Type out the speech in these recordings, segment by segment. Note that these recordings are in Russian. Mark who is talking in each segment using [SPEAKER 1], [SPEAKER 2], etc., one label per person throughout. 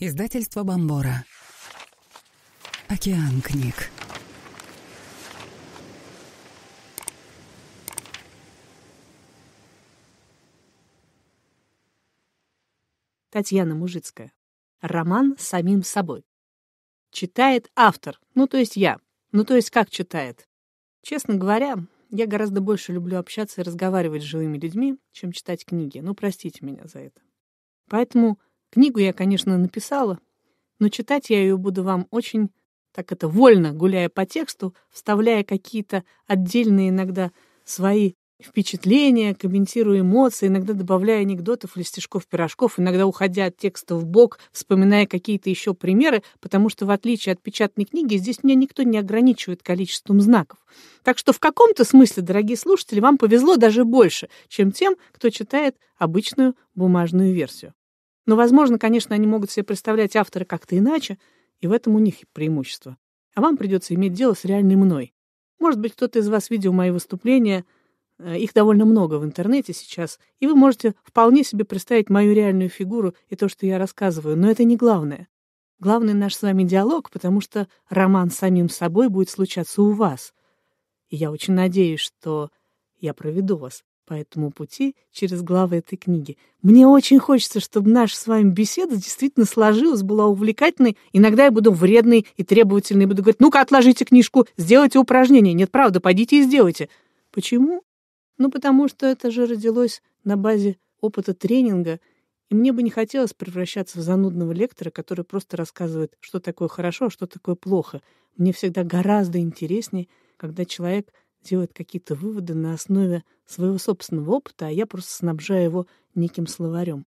[SPEAKER 1] Издательство Бомбора. Океан книг. Татьяна Мужицкая. Роман с самим собой. Читает автор, ну то есть я. Ну то есть как читает? Честно говоря, я гораздо больше люблю общаться и разговаривать с живыми людьми, чем читать книги. Ну простите меня за это. Поэтому Книгу я, конечно, написала, но читать я ее буду вам очень, так это вольно, гуляя по тексту, вставляя какие-то отдельные иногда свои впечатления, комментируя эмоции, иногда добавляя анекдотов или стишков-пирожков, иногда уходя от текста в бок, вспоминая какие-то еще примеры, потому что, в отличие от печатной книги, здесь меня никто не ограничивает количеством знаков. Так что в каком-то смысле, дорогие слушатели, вам повезло даже больше, чем тем, кто читает обычную бумажную версию. Но, возможно, конечно, они могут себе представлять автора как-то иначе, и в этом у них преимущество. А вам придется иметь дело с реальной мной. Может быть, кто-то из вас видел мои выступления, э, их довольно много в интернете сейчас, и вы можете вполне себе представить мою реальную фигуру и то, что я рассказываю, но это не главное. Главный наш с вами диалог, потому что роман с самим собой будет случаться у вас. И я очень надеюсь, что я проведу вас по этому пути через главы этой книги. Мне очень хочется, чтобы наша с вами беседа действительно сложилась, была увлекательной. Иногда я буду вредной и требовательной, буду говорить, ну-ка, отложите книжку, сделайте упражнение. Нет, правда, пойдите и сделайте. Почему? Ну, потому что это же родилось на базе опыта тренинга, и мне бы не хотелось превращаться в занудного лектора, который просто рассказывает, что такое хорошо, а что такое плохо. Мне всегда гораздо интереснее, когда человек — делает какие-то выводы на основе своего собственного опыта, а я просто снабжаю его неким словарем.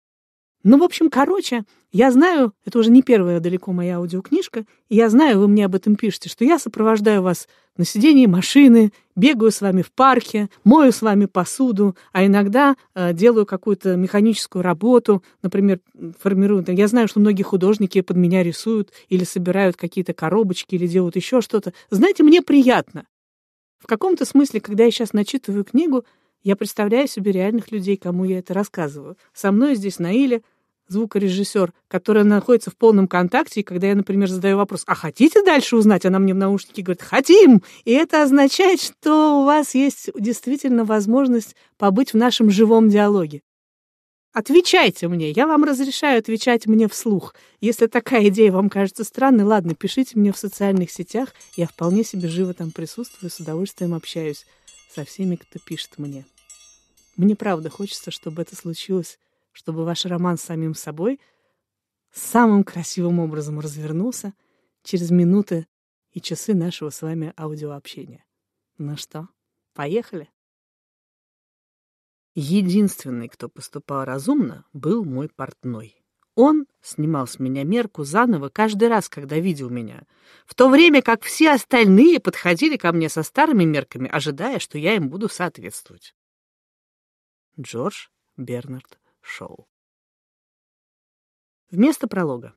[SPEAKER 1] Ну, в общем, короче, я знаю, это уже не первая далеко моя аудиокнижка, и я знаю, вы мне об этом пишете, что я сопровождаю вас на сидении машины, бегаю с вами в парке, мою с вами посуду, а иногда э, делаю какую-то механическую работу, например, формирую. Я знаю, что многие художники под меня рисуют или собирают какие-то коробочки или делают еще что-то. Знаете, мне приятно. В каком-то смысле, когда я сейчас начитываю книгу, я представляю себе реальных людей, кому я это рассказываю. Со мной здесь Наиля, звукорежиссер, которая находится в полном контакте, и когда я, например, задаю вопрос, а хотите дальше узнать, она мне в наушнике говорит, хотим! И это означает, что у вас есть действительно возможность побыть в нашем живом диалоге. Отвечайте мне, я вам разрешаю отвечать мне вслух. Если такая идея вам кажется странной, ладно, пишите мне в социальных сетях, я вполне себе живо там присутствую, с удовольствием общаюсь со всеми, кто пишет мне. Мне правда хочется, чтобы это случилось, чтобы ваш роман с самим собой самым красивым образом развернулся через минуты и часы нашего с вами аудиообщения. Ну что, поехали? Единственный, кто поступал разумно, был мой портной. Он снимал с меня мерку заново каждый раз, когда видел меня, в то время как все остальные подходили ко мне со старыми мерками, ожидая, что я им буду соответствовать. Джордж Бернард Шоу Вместо пролога.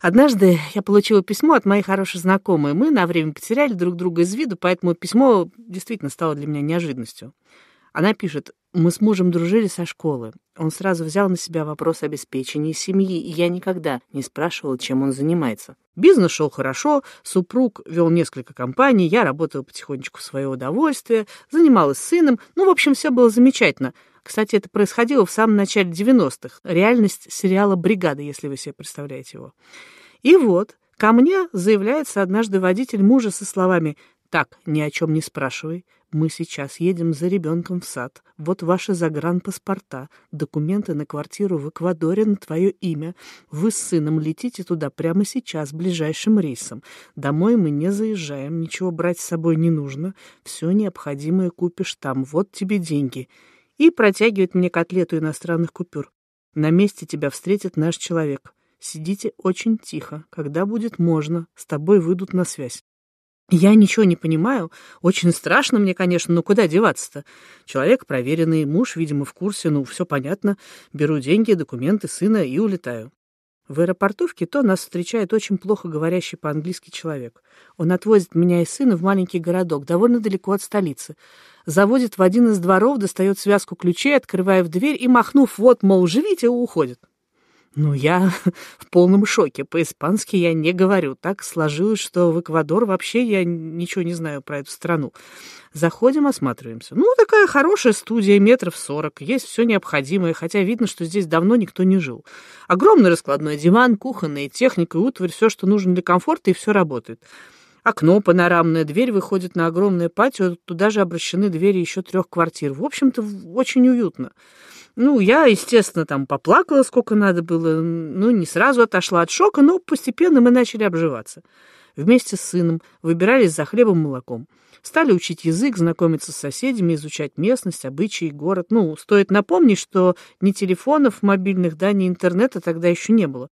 [SPEAKER 1] Однажды я получила письмо от моей хорошей знакомой. Мы на время потеряли друг друга из виду, поэтому письмо действительно стало для меня неожиданностью. Она пишет, мы с мужем дружили со школы. Он сразу взял на себя вопрос обеспечения семьи, и я никогда не спрашивала, чем он занимается. Бизнес шел хорошо, супруг вел несколько компаний, я работала потихонечку в свое удовольствие, занималась сыном, ну, в общем, все было замечательно. Кстати, это происходило в самом начале 90-х. Реальность сериала «Бригада», если вы себе представляете его. И вот, ко мне заявляется однажды водитель мужа со словами «Так, ни о чем не спрашивай, мы сейчас едем за ребенком в сад. Вот ваши загранпаспорта, документы на квартиру в Эквадоре на твое имя. Вы с сыном летите туда прямо сейчас, ближайшим рейсом. Домой мы не заезжаем, ничего брать с собой не нужно. Все необходимое купишь там. Вот тебе деньги». И протягивает мне котлету иностранных купюр. «На месте тебя встретит наш человек. Сидите очень тихо. Когда будет можно, с тобой выйдут на связь». Я ничего не понимаю. Очень страшно мне, конечно, но куда деваться-то? Человек проверенный, муж, видимо, в курсе, ну, все понятно. Беру деньги, документы сына и улетаю. В аэропорту в Кито нас встречает очень плохо говорящий по-английски человек. Он отвозит меня и сына в маленький городок, довольно далеко от столицы. Заводит в один из дворов, достает связку ключей, открывая в дверь и, махнув «вот, мол, живите», уходит. Ну я в полном шоке. По-испански я не говорю. Так сложилось, что в Эквадор вообще я ничего не знаю про эту страну. Заходим, осматриваемся. Ну, такая хорошая студия, метров сорок. Есть все необходимое, хотя видно, что здесь давно никто не жил. Огромный раскладной диван, кухонная техника, утварь, все, что нужно для комфорта, и все работает. Окно панорамное, дверь выходит на огромное патио, туда же обращены двери еще трех квартир. В общем-то, очень уютно. Ну, я, естественно, там поплакала сколько надо было, ну, не сразу отошла от шока, но постепенно мы начали обживаться. Вместе с сыном выбирались за хлебом и молоком. Стали учить язык, знакомиться с соседями, изучать местность, обычаи, город. Ну, стоит напомнить, что ни телефонов мобильных, да, ни интернета тогда еще не было.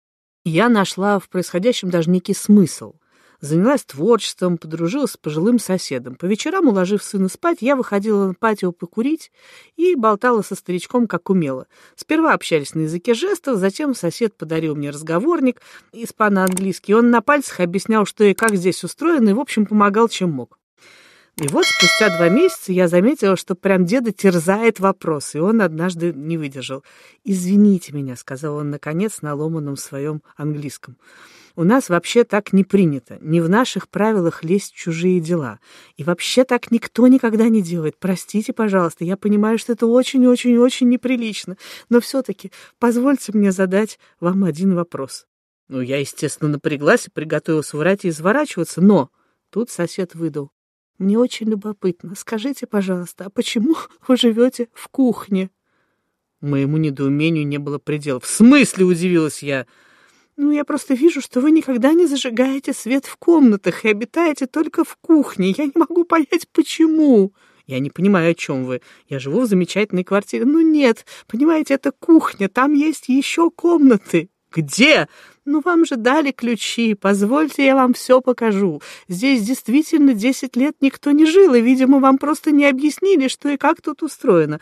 [SPEAKER 1] Я нашла в происходящем даже некий смысл занялась творчеством, подружилась с пожилым соседом. По вечерам, уложив сына спать, я выходила на патио покурить и болтала со старичком, как умела. Сперва общались на языке жестов, затем сосед подарил мне разговорник испано-английский. Он на пальцах объяснял, что и как здесь устроено, и, в общем, помогал, чем мог. И вот спустя два месяца я заметила, что прям деда терзает вопрос, и он однажды не выдержал. «Извините меня», — сказал он, наконец, на ломаном своем английском. «У нас вообще так не принято, не в наших правилах лезть в чужие дела. И вообще так никто никогда не делает. Простите, пожалуйста, я понимаю, что это очень-очень-очень неприлично, но все-таки позвольте мне задать вам один вопрос». Ну, я, естественно, напряглась и приготовилась врать и изворачиваться, но тут сосед выдал. Мне очень любопытно. Скажите, пожалуйста, а почему вы живете в кухне?» Моему недоумению не было предела. «В смысле?» — удивилась я. «Ну, я просто вижу, что вы никогда не зажигаете свет в комнатах и обитаете только в кухне. Я не могу понять, почему». «Я не понимаю, о чем вы. Я живу в замечательной квартире». «Ну нет, понимаете, это кухня, там есть еще комнаты». «Где?» «Ну, вам же дали ключи, позвольте, я вам все покажу. Здесь действительно десять лет никто не жил, и, видимо, вам просто не объяснили, что и как тут устроено.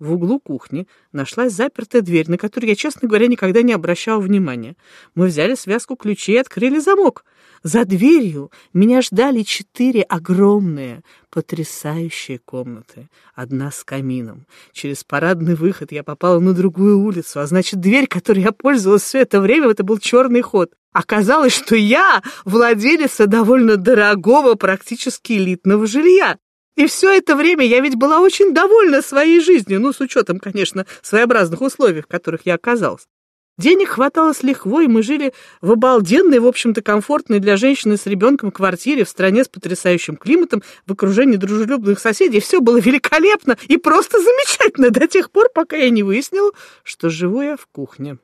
[SPEAKER 1] В углу кухни нашлась запертая дверь, на которую я, честно говоря, никогда не обращал внимания. Мы взяли связку ключей и открыли замок. За дверью меня ждали четыре огромные, потрясающие комнаты. Одна с камином. Через парадный выход я попала на другую улицу, а значит, дверь, которой я пользовалась все это время, это был черный ход. Оказалось, что я владелица довольно дорогого, практически элитного жилья. И все это время я ведь была очень довольна своей жизнью, ну, с учетом, конечно, своеобразных условий, в которых я оказалась. Денег хватало с лихвой, мы жили в обалденной, в общем-то, комфортной для женщины с ребенком квартире в стране с потрясающим климатом, в окружении дружелюбных соседей. Все было великолепно и просто замечательно до тех пор, пока я не выяснила, что живу я в кухне.